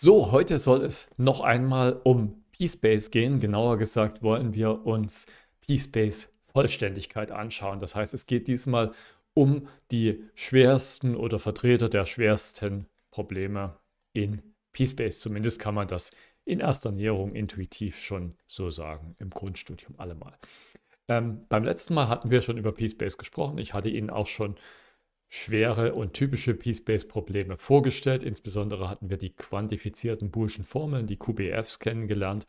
So, heute soll es noch einmal um PSpace gehen. Genauer gesagt wollen wir uns PSpace Vollständigkeit anschauen. Das heißt, es geht diesmal um die schwersten oder Vertreter der schwersten Probleme in PSpace. Zumindest kann man das in erster Näherung intuitiv schon so sagen, im Grundstudium allemal. Ähm, beim letzten Mal hatten wir schon über PSpace gesprochen. Ich hatte Ihnen auch schon äh, schwere und typische P-Space-Probleme vorgestellt. Insbesondere hatten wir die quantifizierten Boolschen Formeln, die QBFs, kennengelernt,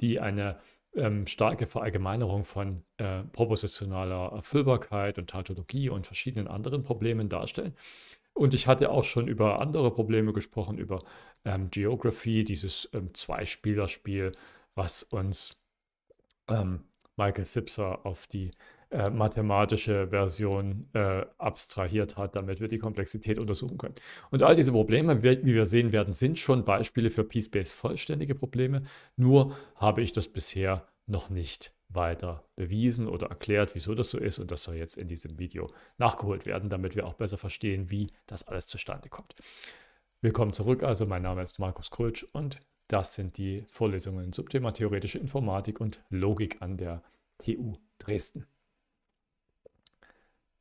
die eine ähm, starke Verallgemeinerung von äh, propositionaler Erfüllbarkeit und Tautologie und verschiedenen anderen Problemen darstellen. Und ich hatte auch schon über andere Probleme gesprochen, über ähm, Geography, dieses ähm, Zweispielerspiel, was uns ähm, Michael Sipser auf die äh, mathematische Version äh, abstrahiert hat, damit wir die Komplexität untersuchen können. Und all diese Probleme, wie wir sehen werden, sind schon Beispiele für P-Space vollständige Probleme, nur habe ich das bisher noch nicht weiter bewiesen oder erklärt, wieso das so ist. Und das soll jetzt in diesem Video nachgeholt werden, damit wir auch besser verstehen, wie das alles zustande kommt. Willkommen zurück. Also mein Name ist Markus Krötsch und das sind die Vorlesungen zum Thema Theoretische Informatik und Logik an der TU Dresden.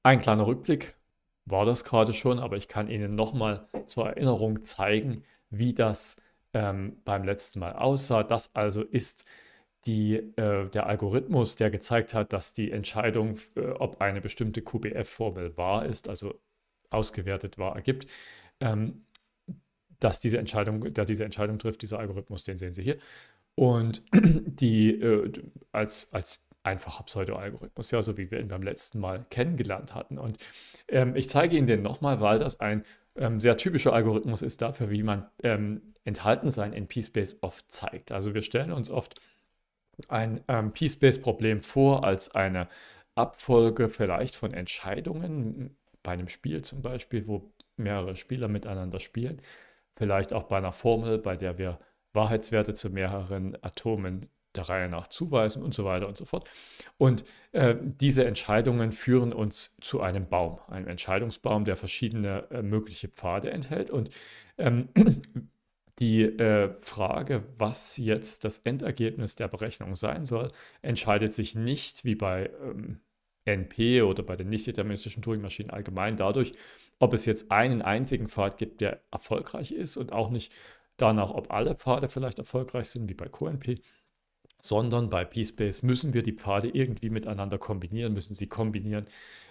Ein kleiner Rückblick war das gerade schon, aber ich kann Ihnen nochmal zur Erinnerung zeigen, wie das ähm, beim letzten Mal aussah. Das also ist die, äh, der Algorithmus, der gezeigt hat, dass die Entscheidung, äh, ob eine bestimmte QBF-Formel wahr ist, also ausgewertet wahr ergibt, ähm, dass diese Entscheidung, der diese Entscheidung trifft, dieser Algorithmus, den sehen Sie hier. Und die äh, als, als einfacher Pseudo-Algorithmus, ja, so wie wir ihn beim letzten Mal kennengelernt hatten. Und ähm, ich zeige Ihnen den nochmal, weil das ein ähm, sehr typischer Algorithmus ist dafür, wie man ähm, enthalten sein in p space oft zeigt. Also wir stellen uns oft ein ähm, P-Space-Problem vor als eine Abfolge vielleicht von Entscheidungen, bei einem Spiel zum Beispiel, wo mehrere Spieler miteinander spielen, vielleicht auch bei einer Formel, bei der wir Wahrheitswerte zu mehreren Atomen der Reihe nach zuweisen und so weiter und so fort. Und äh, diese Entscheidungen führen uns zu einem Baum, einem Entscheidungsbaum, der verschiedene äh, mögliche Pfade enthält. Und ähm, die äh, Frage, was jetzt das Endergebnis der Berechnung sein soll, entscheidet sich nicht wie bei ähm, NP oder bei den nicht-deterministischen Turing-Maschinen allgemein dadurch, ob es jetzt einen einzigen Pfad gibt, der erfolgreich ist und auch nicht danach, ob alle Pfade vielleicht erfolgreich sind, wie bei QNP, sondern bei PSpace müssen wir die Pfade irgendwie miteinander kombinieren, müssen sie kombinieren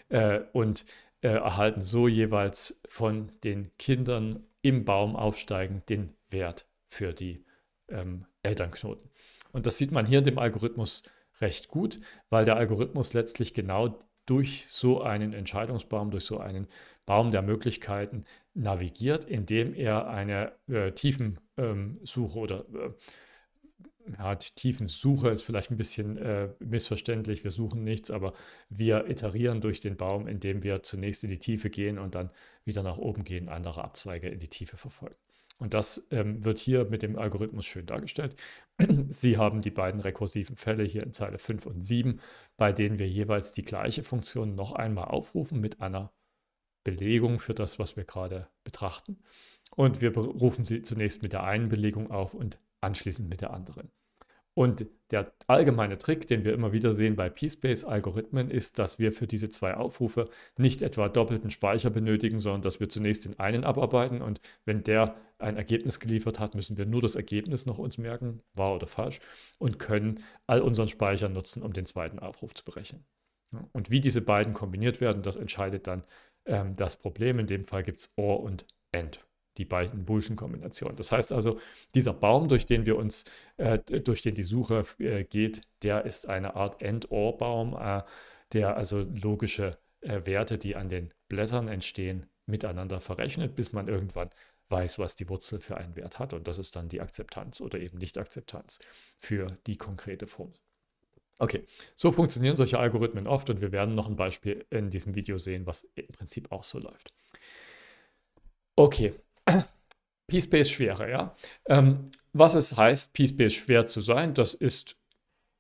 äh, und äh, erhalten so jeweils von den Kindern im Baum aufsteigen den Wert für die ähm, Elternknoten. Und das sieht man hier in dem Algorithmus recht gut, weil der Algorithmus letztlich genau durch so einen Entscheidungsbaum, durch so einen Baum der Möglichkeiten navigiert, indem er eine äh, Tiefensuche ähm, oder äh, ja, Tiefensuche ist vielleicht ein bisschen äh, missverständlich. Wir suchen nichts, aber wir iterieren durch den Baum, indem wir zunächst in die Tiefe gehen und dann wieder nach oben gehen, andere Abzweige in die Tiefe verfolgen. Und das ähm, wird hier mit dem Algorithmus schön dargestellt. Sie haben die beiden rekursiven Fälle hier in Zeile 5 und 7, bei denen wir jeweils die gleiche Funktion noch einmal aufrufen mit einer Belegung für das, was wir gerade betrachten. Und wir rufen sie zunächst mit der einen Belegung auf und anschließend mit der anderen. Und der allgemeine Trick, den wir immer wieder sehen bei PSpace-Algorithmen, ist, dass wir für diese zwei Aufrufe nicht etwa doppelten Speicher benötigen, sondern dass wir zunächst den einen abarbeiten und wenn der ein Ergebnis geliefert hat, müssen wir nur das Ergebnis noch uns merken, wahr oder falsch, und können all unseren Speicher nutzen, um den zweiten Aufruf zu berechnen. Und wie diese beiden kombiniert werden, das entscheidet dann ähm, das Problem. In dem Fall gibt es OR und AND die beiden Boolschen Kombinationen. Das heißt also, dieser Baum, durch den wir uns, äh, durch den die Suche äh, geht, der ist eine Art End-Or-Baum, äh, der also logische äh, Werte, die an den Blättern entstehen, miteinander verrechnet, bis man irgendwann weiß, was die Wurzel für einen Wert hat. Und das ist dann die Akzeptanz oder eben Nicht-Akzeptanz für die konkrete Formel. Okay, so funktionieren solche Algorithmen oft und wir werden noch ein Beispiel in diesem Video sehen, was im Prinzip auch so läuft. Okay, P-Space ist schwerer, ja. Ähm, was es heißt, P-Space schwer zu sein, das ist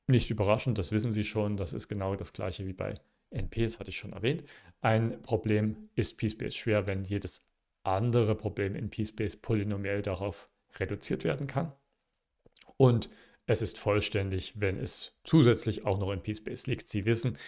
nicht überraschend, das wissen Sie schon, das ist genau das gleiche wie bei NP, das hatte ich schon erwähnt. Ein Problem ist P-Space schwer, wenn jedes andere Problem in P-Space polynomiell darauf reduziert werden kann. Und es ist vollständig, wenn es zusätzlich auch noch in P-Space liegt. Sie wissen,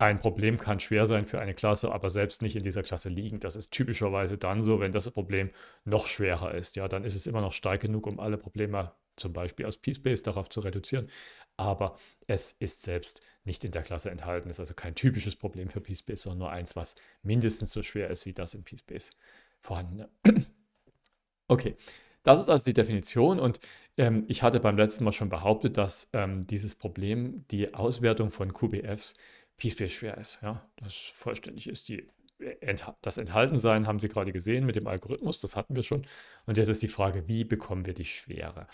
ein Problem kann schwer sein für eine Klasse, aber selbst nicht in dieser Klasse liegen. Das ist typischerweise dann so, wenn das Problem noch schwerer ist. Ja, dann ist es immer noch stark genug, um alle Probleme zum Beispiel aus P-Space darauf zu reduzieren. Aber es ist selbst nicht in der Klasse enthalten. Es ist also kein typisches Problem für P-Space, sondern nur eins, was mindestens so schwer ist wie das in P-Space vorhandene. Okay, das ist also die Definition und ähm, ich hatte beim letzten Mal schon behauptet, dass ähm, dieses Problem die Auswertung von QBFs PSP-schwer ist, ja, das vollständig ist. Die, äh, das Enthaltensein haben Sie gerade gesehen mit dem Algorithmus, das hatten wir schon. Und jetzt ist die Frage, wie bekommen wir die Schwere?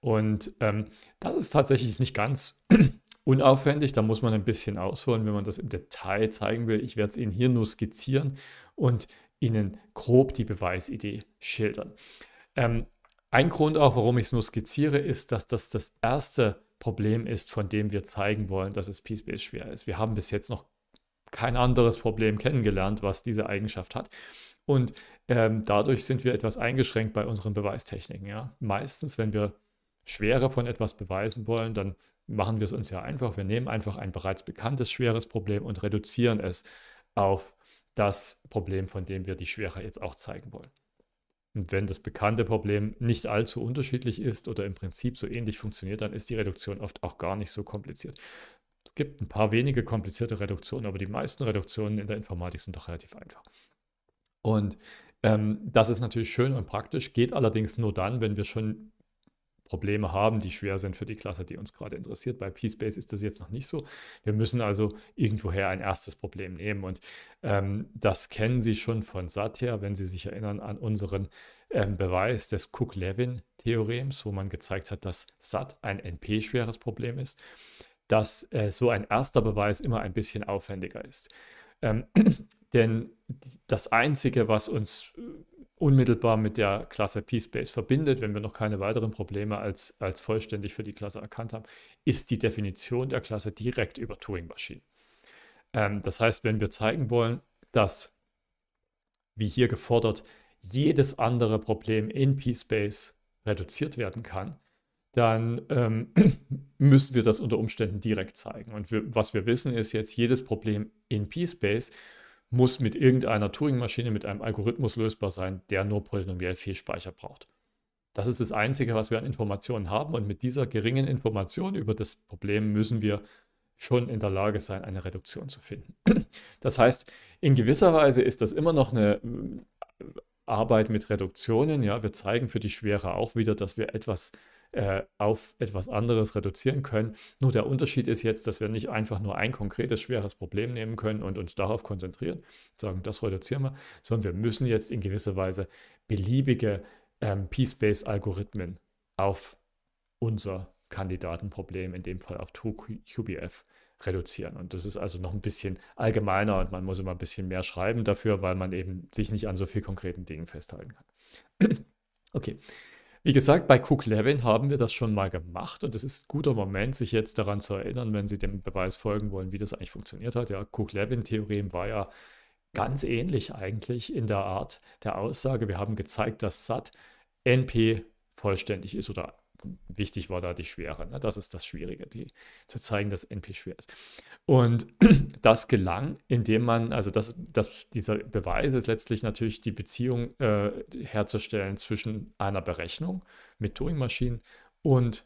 Und ähm, das ist tatsächlich nicht ganz unaufwendig, da muss man ein bisschen ausholen, wenn man das im Detail zeigen will. Ich werde es Ihnen hier nur skizzieren und Ihnen grob die Beweisidee schildern. Ähm, ein Grund auch, warum ich es nur skizziere, ist, dass das das erste Problem ist, von dem wir zeigen wollen, dass es Peace-Based schwer ist. Wir haben bis jetzt noch kein anderes Problem kennengelernt, was diese Eigenschaft hat. Und ähm, dadurch sind wir etwas eingeschränkt bei unseren Beweistechniken. Ja? Meistens, wenn wir Schwere von etwas beweisen wollen, dann machen wir es uns ja einfach. Wir nehmen einfach ein bereits bekanntes schweres Problem und reduzieren es auf das Problem, von dem wir die Schwere jetzt auch zeigen wollen. Und wenn das bekannte Problem nicht allzu unterschiedlich ist oder im Prinzip so ähnlich funktioniert, dann ist die Reduktion oft auch gar nicht so kompliziert. Es gibt ein paar wenige komplizierte Reduktionen, aber die meisten Reduktionen in der Informatik sind doch relativ einfach. Und ähm, das ist natürlich schön und praktisch, geht allerdings nur dann, wenn wir schon Probleme haben, die schwer sind für die Klasse, die uns gerade interessiert. Bei P-Space ist das jetzt noch nicht so. Wir müssen also irgendwoher ein erstes Problem nehmen. Und ähm, das kennen Sie schon von SAT her, wenn Sie sich erinnern an unseren ähm, Beweis des Cook-Levin-Theorems, wo man gezeigt hat, dass SAT ein NP-schweres Problem ist, dass äh, so ein erster Beweis immer ein bisschen aufwendiger ist. Ähm, denn das Einzige, was uns äh, unmittelbar mit der Klasse pSpace verbindet, wenn wir noch keine weiteren Probleme als, als vollständig für die Klasse erkannt haben, ist die Definition der Klasse direkt über Turing-Maschinen. Ähm, das heißt, wenn wir zeigen wollen, dass, wie hier gefordert, jedes andere Problem in pSpace reduziert werden kann, dann ähm, müssen wir das unter Umständen direkt zeigen. Und wir, was wir wissen ist jetzt, jedes Problem in pSpace space muss mit irgendeiner Turing-Maschine, mit einem Algorithmus lösbar sein, der nur polynomiell viel Speicher braucht. Das ist das Einzige, was wir an Informationen haben. Und mit dieser geringen Information über das Problem müssen wir schon in der Lage sein, eine Reduktion zu finden. Das heißt, in gewisser Weise ist das immer noch eine äh, Arbeit mit Reduktionen. Ja, wir zeigen für die Schwere auch wieder, dass wir etwas äh, auf etwas anderes reduzieren können. Nur der Unterschied ist jetzt, dass wir nicht einfach nur ein konkretes, schweres Problem nehmen können und uns darauf konzentrieren, sagen, das reduzieren wir, sondern wir müssen jetzt in gewisser Weise beliebige ähm, P-Space-Algorithmen auf unser Kandidatenproblem, in dem Fall auf 2QBF, reduzieren. Und das ist also noch ein bisschen allgemeiner und man muss immer ein bisschen mehr schreiben dafür, weil man eben sich nicht an so viel konkreten Dingen festhalten kann. okay, wie gesagt, bei Cook Levin haben wir das schon mal gemacht und es ist ein guter Moment, sich jetzt daran zu erinnern, wenn Sie dem Beweis folgen wollen, wie das eigentlich funktioniert hat. Ja, Cook Levin-Theorem war ja ganz ähnlich eigentlich in der Art der Aussage. Wir haben gezeigt, dass SAT NP vollständig ist oder wichtig war da die Schwere. Ne? Das ist das Schwierige, die, zu zeigen, dass NP schwer ist. Und das gelang, indem man, also das, das, dieser Beweis ist letztlich natürlich die Beziehung äh, herzustellen zwischen einer Berechnung mit Turing-Maschinen und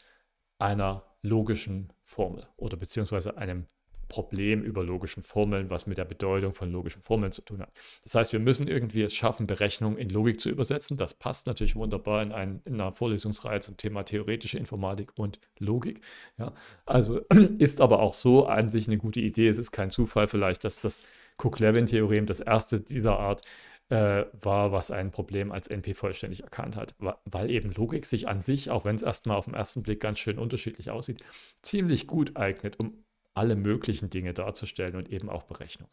einer logischen Formel oder beziehungsweise einem Problem über logischen Formeln, was mit der Bedeutung von logischen Formeln zu tun hat. Das heißt, wir müssen irgendwie es schaffen, Berechnungen in Logik zu übersetzen. Das passt natürlich wunderbar in, einen, in einer Vorlesungsreihe zum Thema theoretische Informatik und Logik. Ja, also ist aber auch so an sich eine gute Idee. Es ist kein Zufall vielleicht, dass das Cook-Levin-Theorem das erste dieser Art äh, war, was ein Problem als NP vollständig erkannt hat, weil eben Logik sich an sich, auch wenn es erstmal auf den ersten Blick ganz schön unterschiedlich aussieht, ziemlich gut eignet, um alle möglichen Dinge darzustellen und eben auch Berechnungen.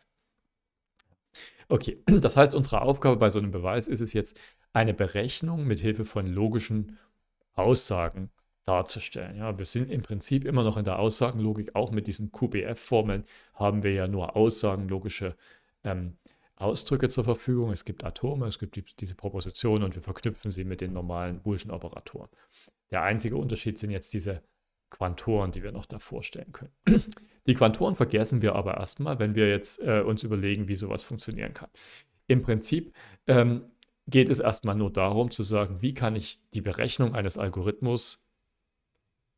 Okay, das heißt, unsere Aufgabe bei so einem Beweis ist es jetzt, eine Berechnung mit Hilfe von logischen Aussagen darzustellen. Ja, wir sind im Prinzip immer noch in der Aussagenlogik, auch mit diesen QBF-Formeln haben wir ja nur aussagenlogische ähm, Ausdrücke zur Verfügung. Es gibt Atome, es gibt die, diese Propositionen und wir verknüpfen sie mit den normalen boolschen Operatoren. Der einzige Unterschied sind jetzt diese Quantoren, die wir noch davor stellen können. Die Quantoren vergessen wir aber erstmal, wenn wir jetzt äh, uns überlegen, wie sowas funktionieren kann. Im Prinzip ähm, geht es erstmal nur darum zu sagen, wie kann ich die Berechnung eines Algorithmus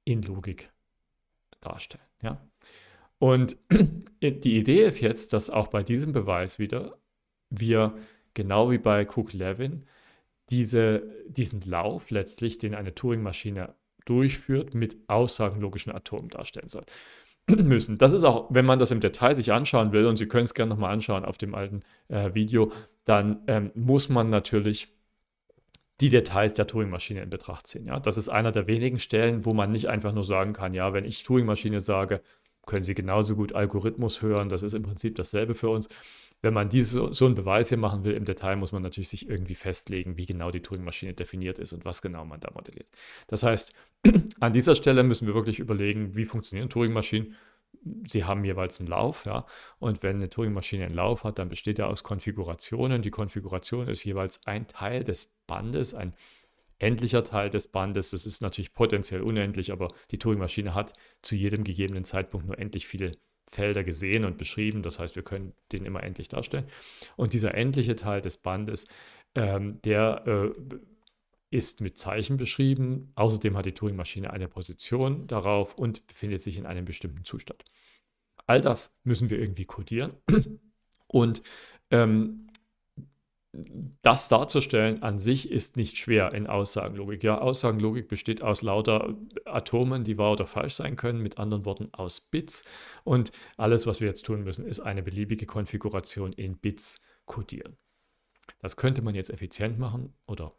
in Logik darstellen. Ja? Und die Idee ist jetzt, dass auch bei diesem Beweis wieder wir, genau wie bei Cook-Levin, diese, diesen Lauf letztlich, den eine Turing-Maschine durchführt, mit aussagenlogischen Atomen darstellen soll. müssen. Das ist auch, wenn man das im Detail sich anschauen will, und Sie können es gerne nochmal anschauen auf dem alten äh, Video, dann ähm, muss man natürlich die Details der Turing-Maschine in Betracht ziehen. Ja? Das ist einer der wenigen Stellen, wo man nicht einfach nur sagen kann, ja, wenn ich Turing-Maschine sage, können Sie genauso gut Algorithmus hören, das ist im Prinzip dasselbe für uns wenn man diese, so einen Beweis hier machen will, im Detail muss man natürlich sich irgendwie festlegen, wie genau die Turing-Maschine definiert ist und was genau man da modelliert. Das heißt, an dieser Stelle müssen wir wirklich überlegen, wie funktionieren Turing-Maschinen. Sie haben jeweils einen Lauf, ja. Und wenn eine Turing-Maschine einen Lauf hat, dann besteht er aus Konfigurationen. Die Konfiguration ist jeweils ein Teil des Bandes, ein endlicher Teil des Bandes. Das ist natürlich potenziell unendlich, aber die Turing-Maschine hat zu jedem gegebenen Zeitpunkt nur endlich viele Felder gesehen und beschrieben. Das heißt, wir können den immer endlich darstellen. Und dieser endliche Teil des Bandes, ähm, der äh, ist mit Zeichen beschrieben. Außerdem hat die Turing-Maschine eine Position darauf und befindet sich in einem bestimmten Zustand. All das müssen wir irgendwie codieren. Und ähm, das darzustellen an sich ist nicht schwer in Aussagenlogik. Ja, Aussagenlogik besteht aus lauter Atomen, die wahr oder falsch sein können, mit anderen Worten aus Bits. Und alles, was wir jetzt tun müssen, ist eine beliebige Konfiguration in Bits codieren. Das könnte man jetzt effizient machen oder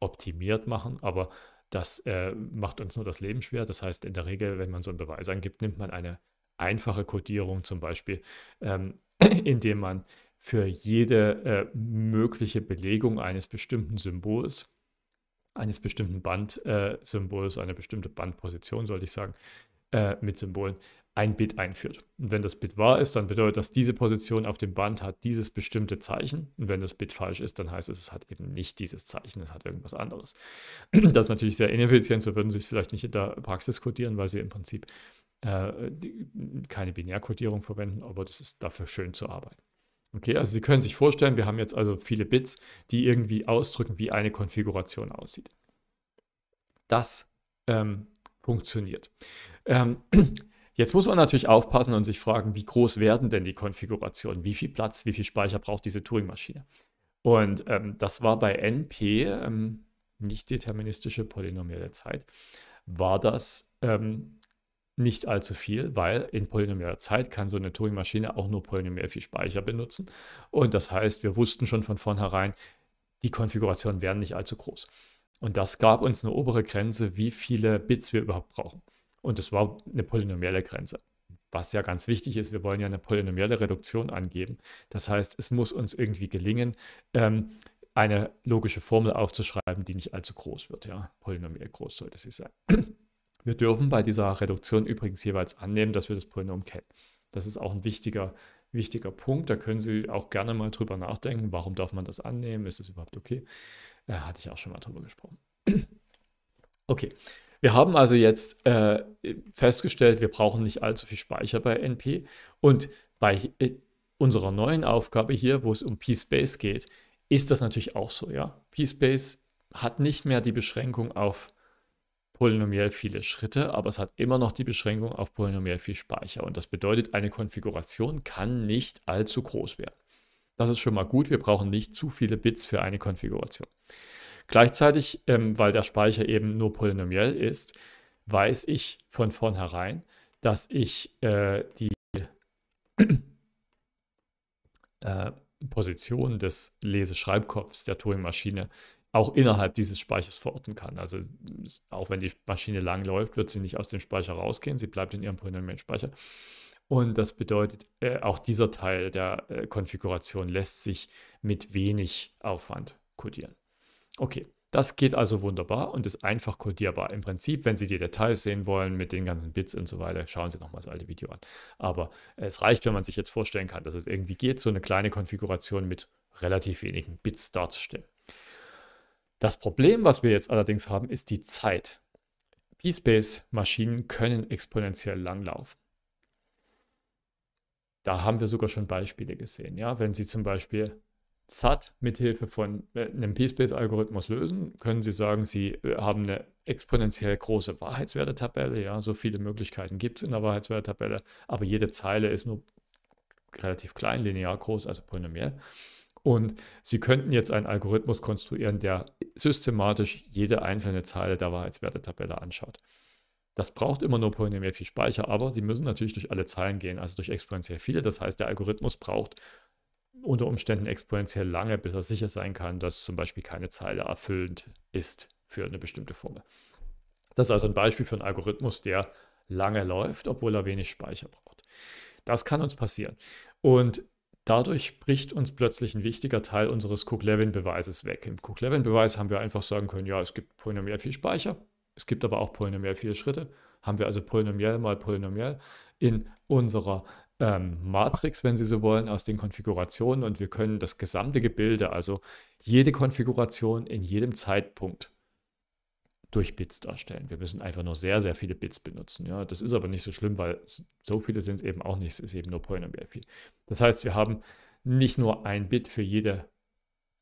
optimiert machen, aber das äh, macht uns nur das Leben schwer. Das heißt, in der Regel, wenn man so einen Beweis angibt, nimmt man eine einfache Codierung, zum Beispiel, ähm, indem man für jede äh, mögliche Belegung eines bestimmten Symbols, eines bestimmten Bandsymbols, äh, eine bestimmte Bandposition, sollte ich sagen, äh, mit Symbolen ein Bit einführt. Und wenn das Bit wahr ist, dann bedeutet das, diese Position auf dem Band hat dieses bestimmte Zeichen. Und wenn das Bit falsch ist, dann heißt es, es hat eben nicht dieses Zeichen, es hat irgendwas anderes. Das ist natürlich sehr ineffizient, so würden Sie es vielleicht nicht in der Praxis codieren, weil Sie im Prinzip äh, keine Binärkodierung verwenden, aber das ist dafür schön zu arbeiten. Okay, also Sie können sich vorstellen, wir haben jetzt also viele Bits, die irgendwie ausdrücken, wie eine Konfiguration aussieht. Das ähm, funktioniert. Ähm, jetzt muss man natürlich aufpassen und sich fragen, wie groß werden denn die Konfigurationen? Wie viel Platz, wie viel Speicher braucht diese Turing-Maschine? Und ähm, das war bei NP, ähm, nicht deterministische polynomielle Zeit, war das ähm, nicht allzu viel, weil in polynomialer Zeit kann so eine Turing-Maschine auch nur polynomial viel Speicher benutzen. Und das heißt, wir wussten schon von vornherein, die Konfigurationen werden nicht allzu groß. Und das gab uns eine obere Grenze, wie viele Bits wir überhaupt brauchen. Und das war eine polynomielle Grenze. Was ja ganz wichtig ist, wir wollen ja eine polynomielle Reduktion angeben. Das heißt, es muss uns irgendwie gelingen, ähm, eine logische Formel aufzuschreiben, die nicht allzu groß wird. Ja, polynomiell groß sollte sie sein. Wir dürfen bei dieser Reduktion übrigens jeweils annehmen, dass wir das Polynom kennen. Das ist auch ein wichtiger, wichtiger Punkt. Da können Sie auch gerne mal drüber nachdenken. Warum darf man das annehmen? Ist das überhaupt okay? Da äh, hatte ich auch schon mal drüber gesprochen. Okay, wir haben also jetzt äh, festgestellt, wir brauchen nicht allzu viel Speicher bei NP. Und bei äh, unserer neuen Aufgabe hier, wo es um P-Space geht, ist das natürlich auch so. Ja? P-Space hat nicht mehr die Beschränkung auf polynomiell viele Schritte, aber es hat immer noch die Beschränkung auf polynomiell viel Speicher. Und das bedeutet, eine Konfiguration kann nicht allzu groß werden. Das ist schon mal gut. Wir brauchen nicht zu viele Bits für eine Konfiguration. Gleichzeitig, ähm, weil der Speicher eben nur polynomiell ist, weiß ich von vornherein, dass ich äh, die äh, Position des Leseschreibkopfs der Turing-Maschine auch innerhalb dieses Speichers verorten kann. Also auch wenn die Maschine lang läuft, wird sie nicht aus dem Speicher rausgehen, sie bleibt in ihrem primären Speicher. Und das bedeutet, äh, auch dieser Teil der äh, Konfiguration lässt sich mit wenig Aufwand codieren. Okay, das geht also wunderbar und ist einfach codierbar. Im Prinzip, wenn Sie die Details sehen wollen mit den ganzen Bits und so weiter, schauen Sie nochmal das alte Video an. Aber es reicht, wenn man sich jetzt vorstellen kann, dass es irgendwie geht, so eine kleine Konfiguration mit relativ wenigen Bits darzustellen. Das Problem, was wir jetzt allerdings haben, ist die Zeit. P-Space-Maschinen können exponentiell langlaufen. Da haben wir sogar schon Beispiele gesehen. Ja? Wenn Sie zum Beispiel SAT mithilfe von äh, einem P-Space-Algorithmus lösen, können Sie sagen, Sie äh, haben eine exponentiell große Wahrheitswertetabelle. Ja? So viele Möglichkeiten gibt es in der Wahrheitswertetabelle, aber jede Zeile ist nur relativ klein, linear groß, also polynomiell. Und Sie könnten jetzt einen Algorithmus konstruieren, der systematisch jede einzelne Zeile der Wahrheitswertetabelle anschaut. Das braucht immer nur polynomial viel Speicher, aber Sie müssen natürlich durch alle Zeilen gehen, also durch exponentiell viele. Das heißt, der Algorithmus braucht unter Umständen exponentiell lange, bis er sicher sein kann, dass zum Beispiel keine Zeile erfüllend ist für eine bestimmte Formel. Das ist also ein Beispiel für einen Algorithmus, der lange läuft, obwohl er wenig Speicher braucht. Das kann uns passieren. Und Dadurch bricht uns plötzlich ein wichtiger Teil unseres Cook-Levin-Beweises weg. Im Cook-Levin-Beweis haben wir einfach sagen können, ja, es gibt polynomiell viel Speicher, es gibt aber auch polynomiell viele Schritte. Haben wir also polynomiell mal polynomiell in unserer ähm, Matrix, wenn Sie so wollen, aus den Konfigurationen und wir können das gesamte Gebilde, also jede Konfiguration in jedem Zeitpunkt durch Bits darstellen. Wir müssen einfach nur sehr, sehr viele Bits benutzen. Ja, das ist aber nicht so schlimm, weil so viele sind es eben auch nicht. Es ist eben nur Polynomial viel. Das heißt, wir haben nicht nur ein Bit für jede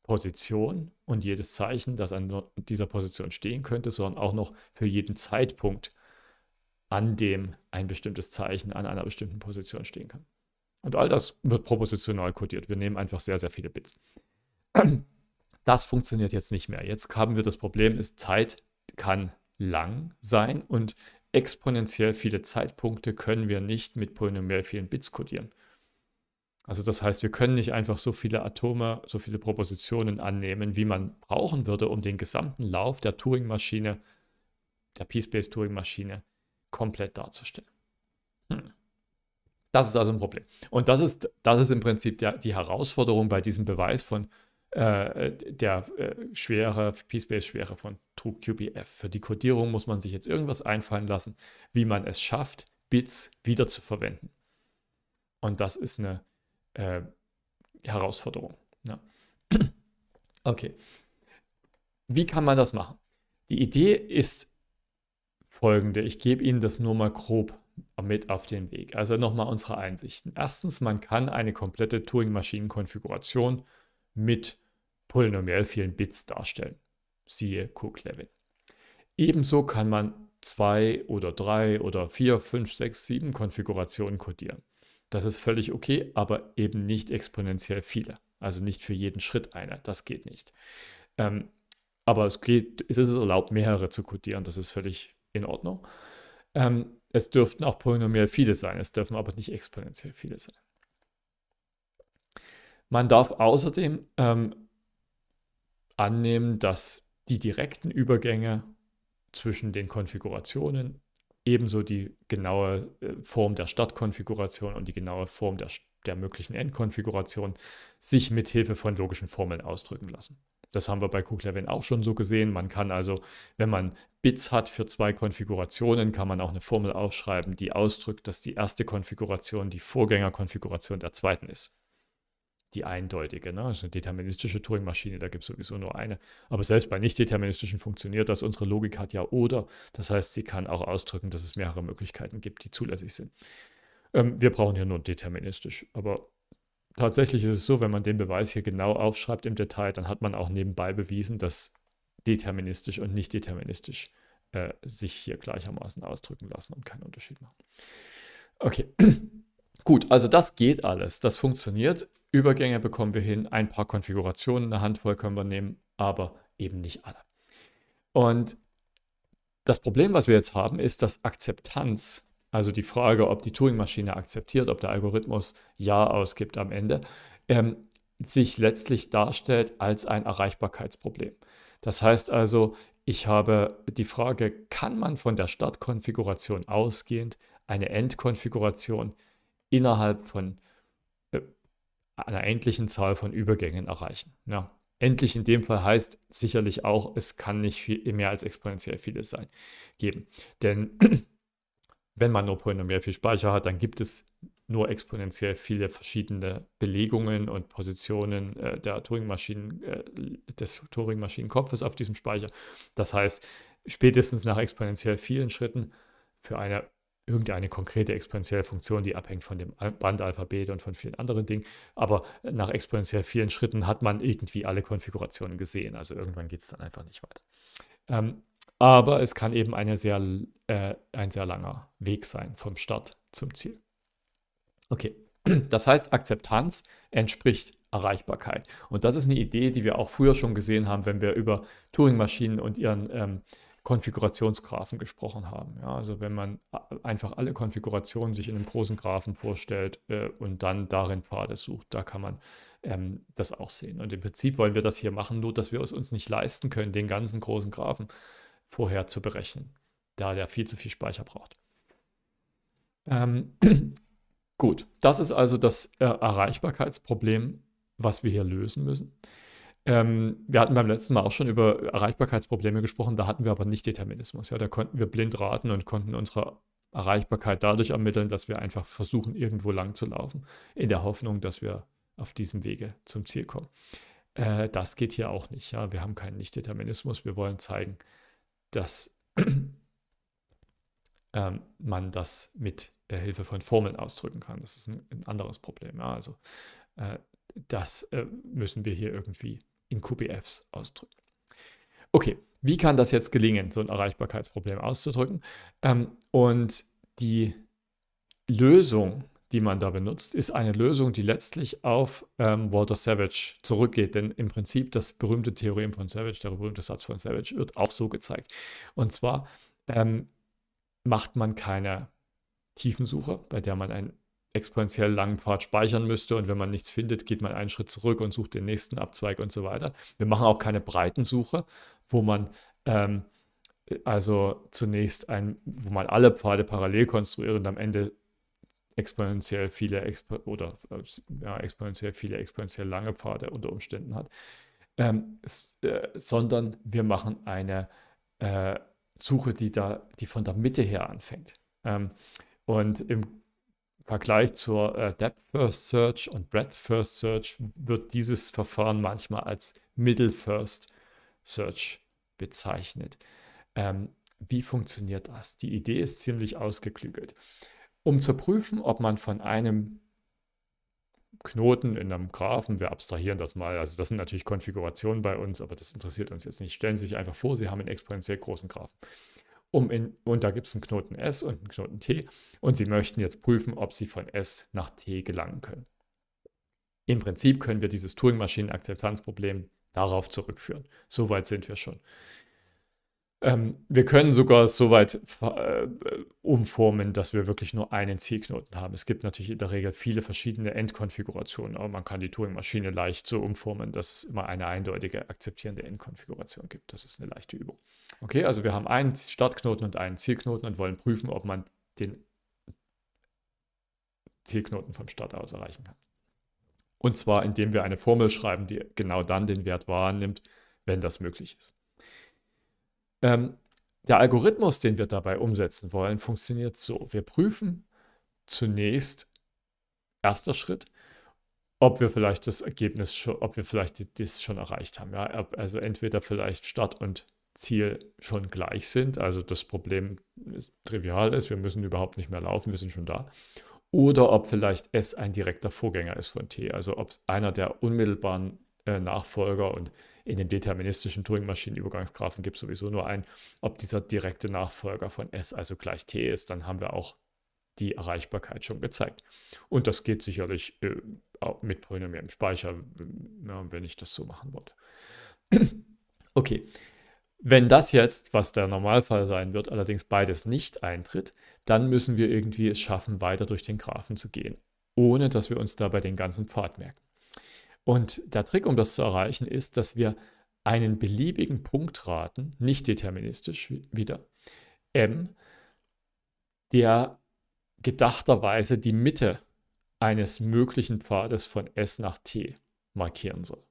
Position und jedes Zeichen, das an dieser Position stehen könnte, sondern auch noch für jeden Zeitpunkt, an dem ein bestimmtes Zeichen an einer bestimmten Position stehen kann. Und all das wird propositional kodiert. Wir nehmen einfach sehr, sehr viele Bits. Das funktioniert jetzt nicht mehr. Jetzt haben wir das Problem, ist Zeit kann lang sein und exponentiell viele Zeitpunkte können wir nicht mit polynomial vielen Bits kodieren. Also das heißt, wir können nicht einfach so viele Atome, so viele Propositionen annehmen, wie man brauchen würde, um den gesamten Lauf der Turing-Maschine, der P-Space-Turing-Maschine, komplett darzustellen. Hm. Das ist also ein Problem. Und das ist, das ist im Prinzip der, die Herausforderung bei diesem Beweis von äh, äh, der äh, schwere, P-Space-Schwere von TrueQPF. Für die Codierung muss man sich jetzt irgendwas einfallen lassen, wie man es schafft, Bits wiederzuverwenden. Und das ist eine äh, Herausforderung. Ja. Ne? Okay. Wie kann man das machen? Die Idee ist folgende. Ich gebe Ihnen das nur mal grob mit auf den Weg. Also nochmal unsere Einsichten. Erstens, man kann eine komplette Turing-Maschinen-Konfiguration mit polynomiell vielen Bits darstellen. Siehe Cook-Levin. Ebenso kann man zwei oder drei oder vier, fünf, sechs, sieben Konfigurationen codieren. Das ist völlig okay, aber eben nicht exponentiell viele. Also nicht für jeden Schritt eine. Das geht nicht. Ähm, aber es, geht, es ist erlaubt, mehrere zu codieren. Das ist völlig in Ordnung. Ähm, es dürften auch polynomiell viele sein. Es dürfen aber nicht exponentiell viele sein. Man darf außerdem ähm, annehmen, dass die direkten Übergänge zwischen den Konfigurationen ebenso die genaue äh, Form der Startkonfiguration und die genaue Form der, der möglichen Endkonfiguration sich mit Hilfe von logischen Formeln ausdrücken lassen. Das haben wir bei Kuglevin auch schon so gesehen. Man kann also, wenn man Bits hat für zwei Konfigurationen, kann man auch eine Formel aufschreiben, die ausdrückt, dass die erste Konfiguration die Vorgängerkonfiguration der zweiten ist die eindeutige. Ne? Das also ist eine deterministische Turing-Maschine, da gibt es sowieso nur eine. Aber selbst bei nicht-deterministischen funktioniert das. Unsere Logik hat ja oder. Das heißt, sie kann auch ausdrücken, dass es mehrere Möglichkeiten gibt, die zulässig sind. Ähm, wir brauchen hier nur deterministisch. Aber tatsächlich ist es so, wenn man den Beweis hier genau aufschreibt im Detail, dann hat man auch nebenbei bewiesen, dass deterministisch und nicht deterministisch äh, sich hier gleichermaßen ausdrücken lassen und keinen Unterschied machen. Okay. Gut, also das geht alles, das funktioniert. Übergänge bekommen wir hin, ein paar Konfigurationen, eine Handvoll können wir nehmen, aber eben nicht alle. Und das Problem, was wir jetzt haben, ist, dass Akzeptanz, also die Frage, ob die Turing-Maschine akzeptiert, ob der Algorithmus Ja ausgibt am Ende, ähm, sich letztlich darstellt als ein Erreichbarkeitsproblem. Das heißt also, ich habe die Frage, kann man von der Startkonfiguration ausgehend eine Endkonfiguration innerhalb von äh, einer endlichen Zahl von Übergängen erreichen. Ja. Endlich in dem Fall heißt sicherlich auch, es kann nicht viel, mehr als exponentiell viele sein, geben. Denn wenn man nur polynomial viel Speicher hat, dann gibt es nur exponentiell viele verschiedene Belegungen und Positionen äh, der Turing-Maschinen, äh, des Turing-Maschinenkopfes auf diesem Speicher. Das heißt, spätestens nach exponentiell vielen Schritten für eine irgendeine konkrete exponentielle Funktion, die abhängt von dem Bandalphabet und von vielen anderen Dingen. Aber nach exponentiell vielen Schritten hat man irgendwie alle Konfigurationen gesehen. Also irgendwann geht es dann einfach nicht weiter. Ähm, aber es kann eben sehr, äh, ein sehr langer Weg sein vom Start zum Ziel. Okay, das heißt, Akzeptanz entspricht Erreichbarkeit. Und das ist eine Idee, die wir auch früher schon gesehen haben, wenn wir über Turing-Maschinen und ihren ähm, Konfigurationsgraphen gesprochen haben. Ja, also wenn man einfach alle Konfigurationen sich in einem großen Graphen vorstellt äh, und dann darin Pfade sucht, da kann man ähm, das auch sehen. Und im Prinzip wollen wir das hier machen, nur dass wir es uns nicht leisten können, den ganzen großen Graphen vorher zu berechnen, da der viel zu viel Speicher braucht. Ähm, gut, das ist also das äh, Erreichbarkeitsproblem, was wir hier lösen müssen. Ähm, wir hatten beim letzten Mal auch schon über Erreichbarkeitsprobleme gesprochen, da hatten wir aber nicht Determinismus. Ja, da konnten wir blind raten und konnten unsere Erreichbarkeit dadurch ermitteln, dass wir einfach versuchen, irgendwo lang zu laufen, in der Hoffnung, dass wir auf diesem Wege zum Ziel kommen. Äh, das geht hier auch nicht. Ja? Wir haben keinen Nichtdeterminismus. Wir wollen zeigen, dass ähm, man das mit äh, Hilfe von Formeln ausdrücken kann. Das ist ein, ein anderes Problem. Ja? Also äh, das äh, müssen wir hier irgendwie in QBFs ausdrücken. Okay, wie kann das jetzt gelingen, so ein Erreichbarkeitsproblem auszudrücken? Ähm, und die Lösung, die man da benutzt, ist eine Lösung, die letztlich auf ähm, Walter Savage zurückgeht. Denn im Prinzip das berühmte Theorem von Savage, der berühmte Satz von Savage, wird auch so gezeigt. Und zwar ähm, macht man keine Tiefensuche, bei der man ein exponentiell langen Pfad speichern müsste und wenn man nichts findet, geht man einen Schritt zurück und sucht den nächsten Abzweig und so weiter. Wir machen auch keine Breitensuche, wo man ähm, also zunächst ein, wo man alle Pfade parallel konstruiert und am Ende exponentiell viele expo oder ja, exponentiell viele exponentiell lange Pfade unter Umständen hat, ähm, äh, sondern wir machen eine äh, Suche, die da, die von der Mitte her anfängt. Ähm, und im Vergleich zur äh, Depth First Search und Breadth First Search wird dieses Verfahren manchmal als Middle First Search bezeichnet. Ähm, wie funktioniert das? Die Idee ist ziemlich ausgeklügelt. Um zu prüfen, ob man von einem Knoten in einem Graphen, wir abstrahieren das mal, also das sind natürlich Konfigurationen bei uns, aber das interessiert uns jetzt nicht. Stellen Sie sich einfach vor, Sie haben einen exponentiell großen Graphen um in, und da gibt es einen Knoten S und einen Knoten T und Sie möchten jetzt prüfen, ob Sie von S nach T gelangen können. Im Prinzip können wir dieses Turing-Maschinen-Akzeptanzproblem darauf zurückführen. Soweit sind wir schon. Ähm, wir können sogar so weit äh, umformen, dass wir wirklich nur einen Zielknoten haben. Es gibt natürlich in der Regel viele verschiedene Endkonfigurationen, aber man kann die Turing-Maschine leicht so umformen, dass es immer eine eindeutige akzeptierende Endkonfiguration gibt. Das ist eine leichte Übung. Okay, also wir haben einen Startknoten und einen Zielknoten und wollen prüfen, ob man den Zielknoten vom Start aus erreichen kann. Und zwar indem wir eine Formel schreiben, die genau dann den Wert wahrnimmt, wenn das möglich ist. Ähm, der Algorithmus, den wir dabei umsetzen wollen, funktioniert so. Wir prüfen zunächst, erster Schritt, ob wir vielleicht das Ergebnis schon, ob wir vielleicht das schon erreicht haben. Ja? Also entweder vielleicht Start und Ziel schon gleich sind, also das Problem ist, trivial ist, wir müssen überhaupt nicht mehr laufen, wir sind schon da. Oder ob vielleicht S ein direkter Vorgänger ist von T, also ob einer der unmittelbaren äh, Nachfolger und in dem deterministischen turing maschinenübergangsgrafen gibt es sowieso nur ein, ob dieser direkte Nachfolger von S also gleich T ist, dann haben wir auch die Erreichbarkeit schon gezeigt. Und das geht sicherlich äh, auch mit polynomiellem Speicher, ja, wenn ich das so machen wollte. okay. Wenn das jetzt, was der Normalfall sein wird, allerdings beides nicht eintritt, dann müssen wir irgendwie es schaffen, weiter durch den Graphen zu gehen, ohne dass wir uns dabei den ganzen Pfad merken. Und der Trick, um das zu erreichen, ist, dass wir einen beliebigen Punkt raten, nicht deterministisch wieder, m, der gedachterweise die Mitte eines möglichen Pfades von s nach t markieren soll.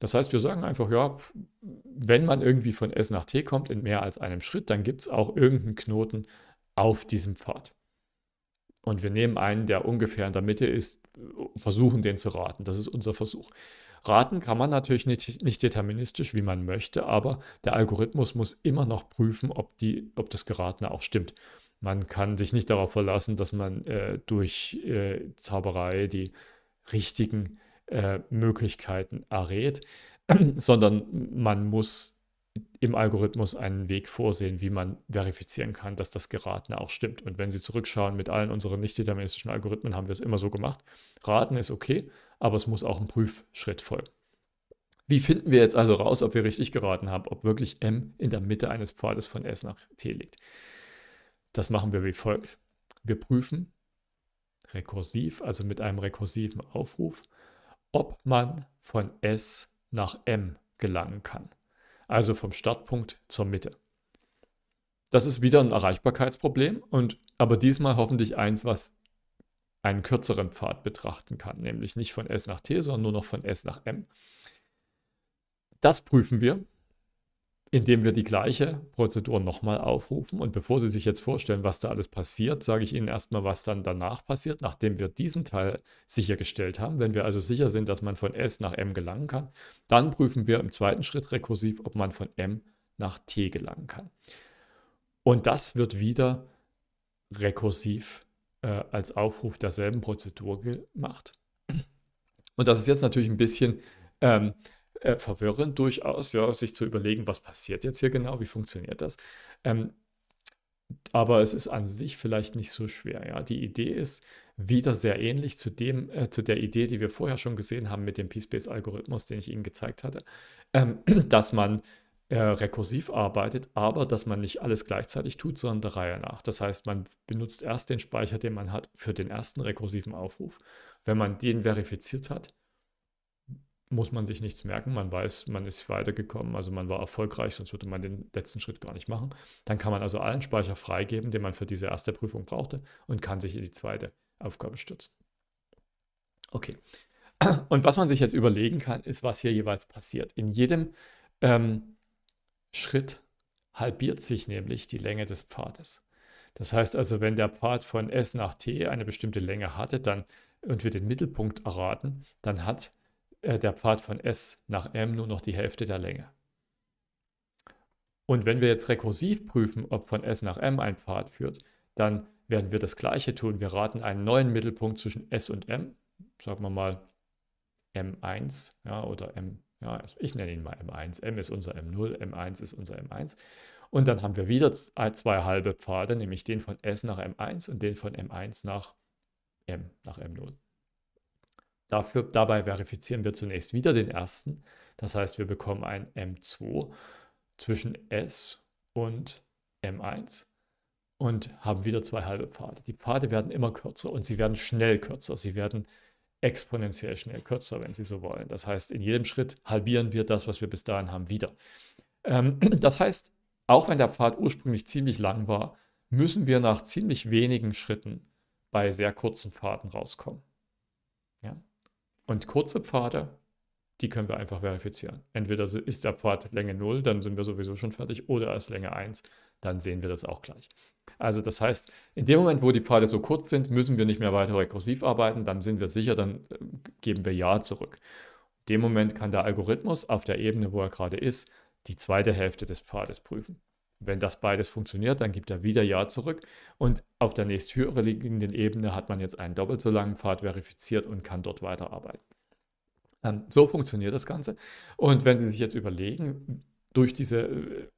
Das heißt, wir sagen einfach, ja, wenn man irgendwie von S nach T kommt in mehr als einem Schritt, dann gibt es auch irgendeinen Knoten auf diesem Pfad. Und wir nehmen einen, der ungefähr in der Mitte ist, äh, versuchen den zu raten. Das ist unser Versuch. Raten kann man natürlich nicht, nicht deterministisch, wie man möchte, aber der Algorithmus muss immer noch prüfen, ob, die, ob das Geratene auch stimmt. Man kann sich nicht darauf verlassen, dass man äh, durch äh, Zauberei die richtigen äh, Möglichkeiten errät, sondern man muss im Algorithmus einen Weg vorsehen, wie man verifizieren kann, dass das Geratene auch stimmt. Und wenn Sie zurückschauen, mit allen unseren nicht-deterministischen Algorithmen haben wir es immer so gemacht. Raten ist okay, aber es muss auch ein Prüfschritt folgen. Wie finden wir jetzt also raus, ob wir richtig geraten haben, ob wirklich M in der Mitte eines Pfades von S nach T liegt? Das machen wir wie folgt. Wir prüfen rekursiv, also mit einem rekursiven Aufruf, ob man von S nach M gelangen kann also vom Startpunkt zur Mitte. Das ist wieder ein Erreichbarkeitsproblem, und, aber diesmal hoffentlich eins, was einen kürzeren Pfad betrachten kann, nämlich nicht von S nach T, sondern nur noch von S nach M. Das prüfen wir indem wir die gleiche Prozedur nochmal aufrufen. Und bevor Sie sich jetzt vorstellen, was da alles passiert, sage ich Ihnen erstmal, was dann danach passiert, nachdem wir diesen Teil sichergestellt haben. Wenn wir also sicher sind, dass man von S nach M gelangen kann, dann prüfen wir im zweiten Schritt rekursiv, ob man von M nach T gelangen kann. Und das wird wieder rekursiv äh, als Aufruf derselben Prozedur gemacht. Und das ist jetzt natürlich ein bisschen... Ähm, äh, verwirrend durchaus, ja, sich zu überlegen, was passiert jetzt hier genau, wie funktioniert das. Ähm, aber es ist an sich vielleicht nicht so schwer. Ja, die Idee ist wieder sehr ähnlich zu dem, äh, zu der Idee, die wir vorher schon gesehen haben mit dem P-Space-Algorithmus, den ich Ihnen gezeigt hatte, ähm, dass man äh, rekursiv arbeitet, aber dass man nicht alles gleichzeitig tut, sondern der Reihe nach. Das heißt, man benutzt erst den Speicher, den man hat, für den ersten rekursiven Aufruf. Wenn man den verifiziert hat, muss man sich nichts merken. Man weiß, man ist weitergekommen, also man war erfolgreich, sonst würde man den letzten Schritt gar nicht machen. Dann kann man also allen Speicher freigeben, den man für diese erste Prüfung brauchte und kann sich in die zweite Aufgabe stürzen. Okay. Und was man sich jetzt überlegen kann, ist, was hier jeweils passiert. In jedem ähm, Schritt halbiert sich nämlich die Länge des Pfades. Das heißt also, wenn der Pfad von S nach T eine bestimmte Länge hatte dann, und wir den Mittelpunkt erraten, dann hat äh, der Pfad von S nach M nur noch die Hälfte der Länge. Und wenn wir jetzt rekursiv prüfen, ob von S nach M ein Pfad führt, dann werden wir das gleiche tun. Wir raten einen neuen Mittelpunkt zwischen S und M. Sagen wir mal M1 ja, oder M. Ja, also ich nenne ihn mal M1. M ist unser M0, M1 ist unser M1. Und dann haben wir wieder zwei halbe Pfade, nämlich den von S nach M1 und den von M1 nach M, nach M0. Dafür, dabei verifizieren wir zunächst wieder den ersten. Das heißt, wir bekommen ein M2 zwischen S und M1 und haben wieder zwei halbe Pfade. Die Pfade werden immer kürzer und sie werden schnell kürzer. Sie werden exponentiell schnell kürzer, wenn Sie so wollen. Das heißt, in jedem Schritt halbieren wir das, was wir bis dahin haben, wieder. Ähm, das heißt, auch wenn der Pfad ursprünglich ziemlich lang war, müssen wir nach ziemlich wenigen Schritten bei sehr kurzen Pfaden rauskommen. Ja. Und kurze Pfade, die können wir einfach verifizieren. Entweder ist der Pfad Länge 0, dann sind wir sowieso schon fertig, oder er ist Länge 1, dann sehen wir das auch gleich. Also das heißt, in dem Moment, wo die Pfade so kurz sind, müssen wir nicht mehr weiter rekursiv arbeiten, dann sind wir sicher, dann äh, geben wir Ja zurück. In dem Moment kann der Algorithmus auf der Ebene, wo er gerade ist, die zweite Hälfte des Pfades prüfen. Wenn das beides funktioniert, dann gibt er wieder Ja zurück und auf der nächsthöhere liegenden Ebene hat man jetzt einen doppelt so langen Pfad verifiziert und kann dort weiterarbeiten. Ähm, so funktioniert das Ganze. Und wenn Sie sich jetzt überlegen, durch diese äh,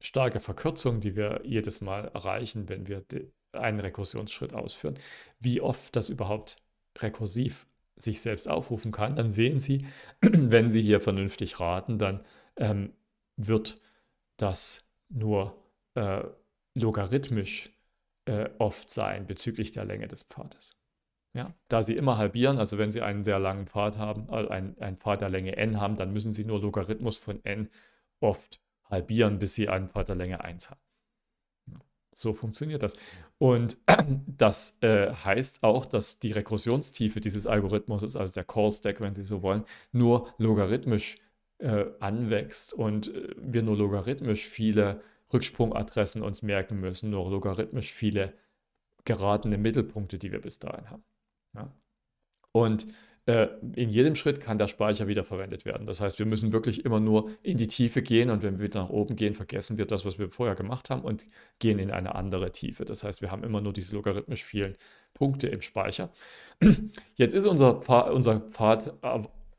starke Verkürzung, die wir jedes Mal erreichen, wenn wir einen Rekursionsschritt ausführen, wie oft das überhaupt rekursiv sich selbst aufrufen kann, dann sehen Sie, wenn Sie hier vernünftig raten, dann ähm, wird das nur äh, logarithmisch äh, oft sein bezüglich der Länge des Pfades. Ja? Da sie immer halbieren, also wenn sie einen sehr langen Pfad haben, also äh, einen, einen Pfad der Länge n haben, dann müssen sie nur Logarithmus von n oft halbieren, bis sie einen Pfad der Länge 1 haben. So funktioniert das. Und das äh, heißt auch, dass die Rekursionstiefe dieses Algorithmus, also der Call-Stack, wenn Sie so wollen, nur logarithmisch ist äh, anwächst und äh, wir nur logarithmisch viele Rücksprungadressen uns merken müssen, nur logarithmisch viele geratene Mittelpunkte, die wir bis dahin haben. Ja? Und äh, in jedem Schritt kann der Speicher wiederverwendet werden. Das heißt, wir müssen wirklich immer nur in die Tiefe gehen und wenn wir wieder nach oben gehen, vergessen wir das, was wir vorher gemacht haben und gehen in eine andere Tiefe. Das heißt, wir haben immer nur diese logarithmisch vielen Punkte im Speicher. Jetzt ist unser, pa unser Part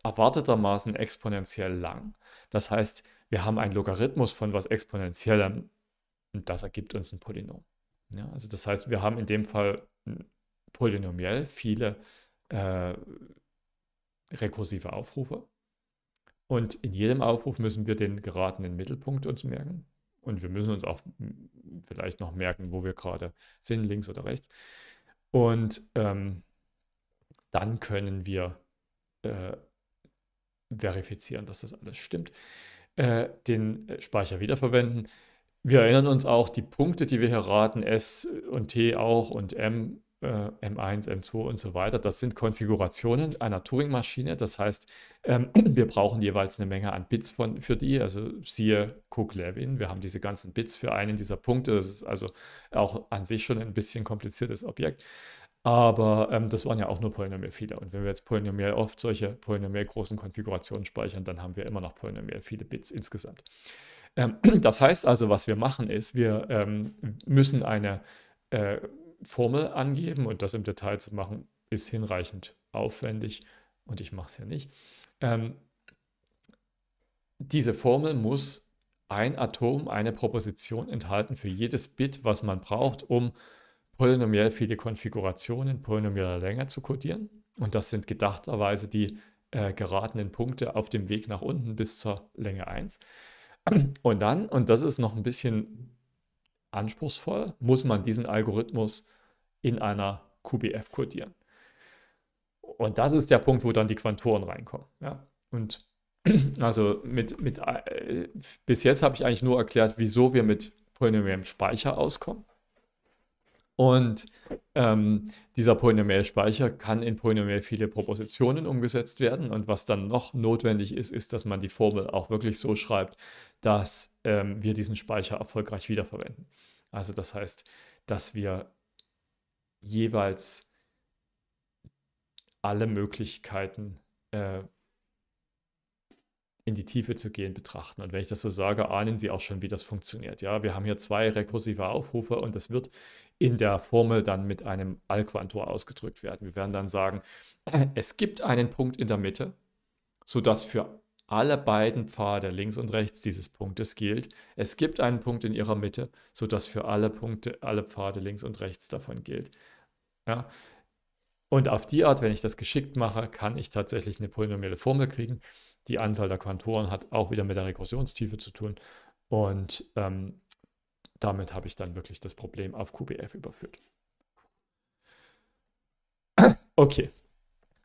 erwartetermaßen exponentiell lang. Das heißt, wir haben einen Logarithmus von was Exponentiellem und das ergibt uns ein Polynom. Ja, also das heißt, wir haben in dem Fall polynomiell viele äh, rekursive Aufrufe und in jedem Aufruf müssen wir den geratenen Mittelpunkt uns merken und wir müssen uns auch vielleicht noch merken, wo wir gerade sind, links oder rechts. Und ähm, dann können wir äh, verifizieren, dass das alles stimmt, äh, den äh, Speicher wiederverwenden. Wir erinnern uns auch, die Punkte, die wir hier raten, S und T auch und M, äh, M1, M2 und so weiter, das sind Konfigurationen einer Turing-Maschine. Das heißt, ähm, wir brauchen jeweils eine Menge an Bits von, für die, also siehe Cook-Levin. Wir haben diese ganzen Bits für einen dieser Punkte. Das ist also auch an sich schon ein bisschen kompliziertes Objekt. Aber ähm, das waren ja auch nur Polynomial-Viele. Und wenn wir jetzt polynomial oft solche polynomial großen Konfigurationen speichern, dann haben wir immer noch polynomial viele Bits insgesamt. Ähm, das heißt also, was wir machen ist, wir ähm, müssen eine äh, Formel angeben und das im Detail zu machen, ist hinreichend aufwendig und ich mache es ja nicht. Ähm, diese Formel muss ein Atom, eine Proposition enthalten für jedes Bit, was man braucht, um äh, polynomiell viele Konfigurationen polynomieller Länge zu codieren. Und das sind gedachterweise die äh, geratenen Punkte auf dem Weg nach unten bis zur Länge 1. Und dann, und das ist noch ein bisschen anspruchsvoll, muss man diesen Algorithmus in einer QBF codieren. Und das ist der Punkt, wo dann die Quantoren reinkommen. Ja? Und also mit, mit, äh, bis jetzt habe ich eigentlich nur erklärt, wieso wir mit polynomialem Speicher auskommen. Und ähm, dieser Polynomialspeicher kann in polynomial viele Propositionen umgesetzt werden. Und was dann noch notwendig ist, ist, dass man die Formel auch wirklich so schreibt, dass ähm, wir diesen Speicher erfolgreich wiederverwenden. Also das heißt, dass wir jeweils alle Möglichkeiten äh, in die Tiefe zu gehen betrachten. Und wenn ich das so sage, ahnen Sie auch schon, wie das funktioniert. Ja, wir haben hier zwei rekursive Aufrufe und das wird in der Formel dann mit einem Allquantor ausgedrückt werden. Wir werden dann sagen, äh, es gibt einen Punkt in der Mitte, sodass für alle beiden Pfade links und rechts dieses Punktes gilt. Es gibt einen Punkt in ihrer Mitte, sodass für alle Punkte, alle Pfade links und rechts davon gilt. Ja, und auf die Art, wenn ich das geschickt mache, kann ich tatsächlich eine polynomielle Formel kriegen. Die Anzahl der Quantoren hat auch wieder mit der Regressionstiefe zu tun. Und ähm, damit habe ich dann wirklich das Problem auf QBF überführt. Okay,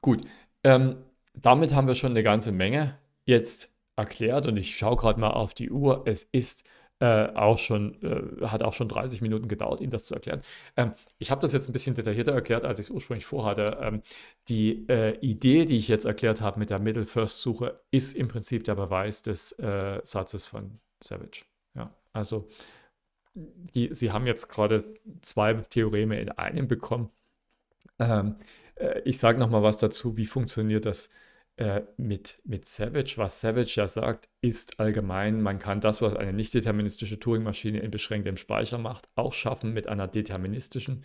gut. Ähm, damit haben wir schon eine ganze Menge jetzt erklärt und ich schaue gerade mal auf die Uhr. Es ist äh, auch schon, äh, hat auch schon 30 Minuten gedauert, Ihnen das zu erklären. Ähm, ich habe das jetzt ein bisschen detaillierter erklärt, als ich es ursprünglich vorhatte. Ähm, die äh, Idee, die ich jetzt erklärt habe mit der Middle-First-Suche, ist im Prinzip der Beweis des äh, Satzes von Savage. Ja, also die, Sie haben jetzt gerade zwei Theoreme in einem bekommen. Ähm, äh, ich sage nochmal was dazu, wie funktioniert das äh, mit, mit Savage, was Savage ja sagt, ist allgemein, man kann das, was eine nicht deterministische Turing-Maschine in beschränktem Speicher macht, auch schaffen mit einer deterministischen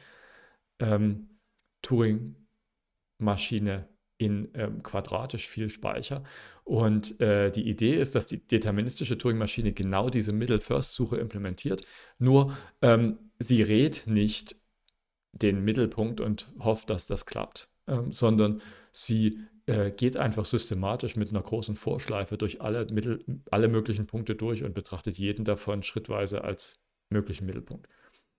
ähm, Turing-Maschine in ähm, quadratisch viel Speicher. Und äh, die Idee ist, dass die deterministische Turing-Maschine genau diese Middle-First-Suche implementiert. Nur ähm, sie rät nicht den Mittelpunkt und hofft, dass das klappt, ähm, sondern sie äh, geht einfach systematisch mit einer großen Vorschleife durch alle, Mittel, alle möglichen Punkte durch und betrachtet jeden davon schrittweise als möglichen Mittelpunkt.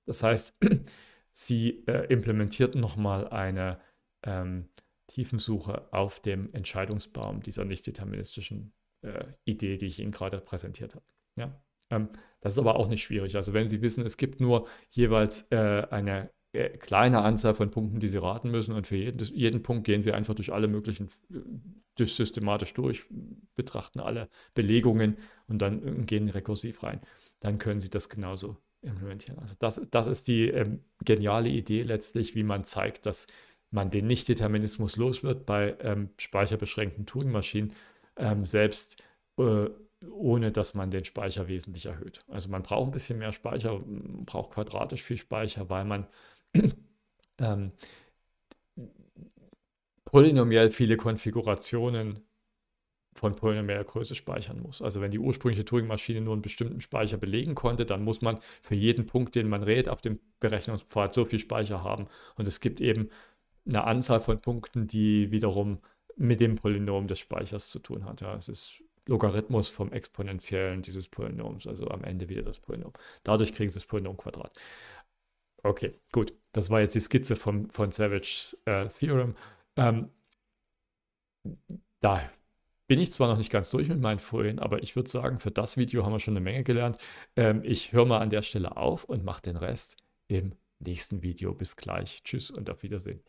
Das heißt, sie äh, implementiert nochmal eine ähm, Tiefensuche auf dem Entscheidungsbaum dieser nicht-deterministischen äh, Idee, die ich Ihnen gerade präsentiert habe. Ja? Ähm, das ist aber auch nicht schwierig. Also wenn Sie wissen, es gibt nur jeweils äh, eine äh, kleine Anzahl von Punkten, die sie raten müssen. Und für jeden, jeden Punkt gehen sie einfach durch alle möglichen, äh, durch, systematisch durch, betrachten alle Belegungen und dann äh, gehen rekursiv rein. Dann können sie das genauso implementieren. Also das, das ist die ähm, geniale Idee letztlich, wie man zeigt, dass man den Nichtdeterminismus los wird bei ähm, speicherbeschränkten Turing-Maschinen, ähm, selbst äh, ohne dass man den Speicher wesentlich erhöht. Also man braucht ein bisschen mehr Speicher, braucht quadratisch viel Speicher, weil man ähm, polynomiell viele Konfigurationen von polynomieller Größe speichern muss. Also wenn die ursprüngliche Turing-Maschine nur einen bestimmten Speicher belegen konnte, dann muss man für jeden Punkt, den man rät, auf dem Berechnungspfad so viel Speicher haben. Und es gibt eben eine Anzahl von Punkten, die wiederum mit dem Polynom des Speichers zu tun hat. Ja, es ist Logarithmus vom Exponentiellen dieses Polynoms, also am Ende wieder das Polynom. Dadurch kriegen sie das Polynom Quadrat. Okay, gut. Das war jetzt die Skizze von, von Savage's äh, Theorem. Ähm, da bin ich zwar noch nicht ganz durch mit meinen Folien, aber ich würde sagen, für das Video haben wir schon eine Menge gelernt. Ähm, ich höre mal an der Stelle auf und mache den Rest im nächsten Video. Bis gleich. Tschüss und auf Wiedersehen.